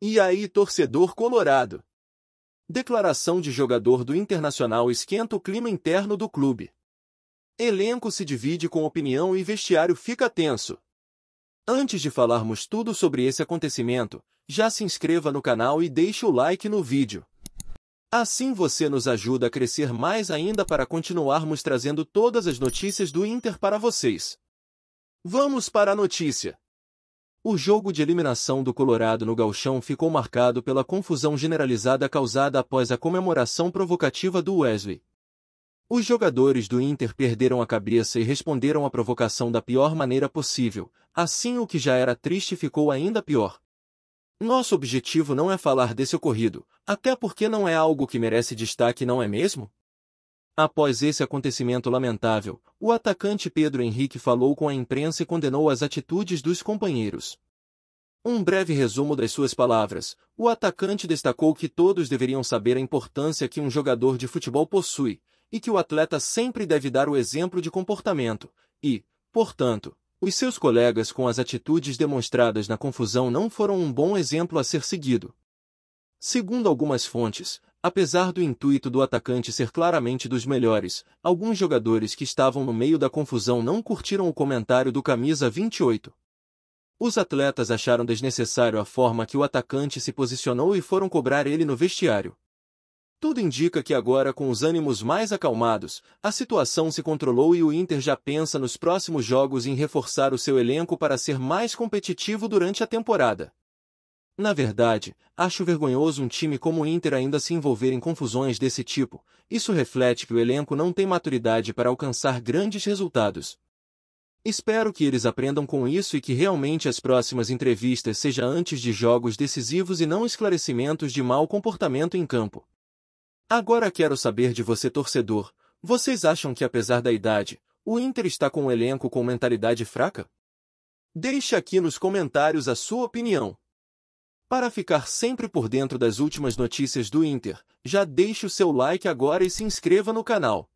E aí, torcedor colorado? Declaração de jogador do Internacional esquenta o clima interno do clube. Elenco se divide com opinião e vestiário fica tenso. Antes de falarmos tudo sobre esse acontecimento, já se inscreva no canal e deixe o like no vídeo. Assim você nos ajuda a crescer mais ainda para continuarmos trazendo todas as notícias do Inter para vocês. Vamos para a notícia. O jogo de eliminação do Colorado no Galchão ficou marcado pela confusão generalizada causada após a comemoração provocativa do Wesley. Os jogadores do Inter perderam a cabeça e responderam à provocação da pior maneira possível, assim o que já era triste ficou ainda pior. Nosso objetivo não é falar desse ocorrido, até porque não é algo que merece destaque não é mesmo? Após esse acontecimento lamentável, o atacante Pedro Henrique falou com a imprensa e condenou as atitudes dos companheiros. Um breve resumo das suas palavras, o atacante destacou que todos deveriam saber a importância que um jogador de futebol possui, e que o atleta sempre deve dar o exemplo de comportamento, e, portanto, os seus colegas com as atitudes demonstradas na confusão não foram um bom exemplo a ser seguido. Segundo algumas fontes, Apesar do intuito do atacante ser claramente dos melhores, alguns jogadores que estavam no meio da confusão não curtiram o comentário do camisa 28. Os atletas acharam desnecessário a forma que o atacante se posicionou e foram cobrar ele no vestiário. Tudo indica que agora, com os ânimos mais acalmados, a situação se controlou e o Inter já pensa nos próximos jogos em reforçar o seu elenco para ser mais competitivo durante a temporada. Na verdade, acho vergonhoso um time como o Inter ainda se envolver em confusões desse tipo. Isso reflete que o elenco não tem maturidade para alcançar grandes resultados. Espero que eles aprendam com isso e que realmente as próximas entrevistas sejam antes de jogos decisivos e não esclarecimentos de mau comportamento em campo. Agora quero saber de você, torcedor. Vocês acham que apesar da idade, o Inter está com um elenco com mentalidade fraca? Deixe aqui nos comentários a sua opinião. Para ficar sempre por dentro das últimas notícias do Inter, já deixe o seu like agora e se inscreva no canal.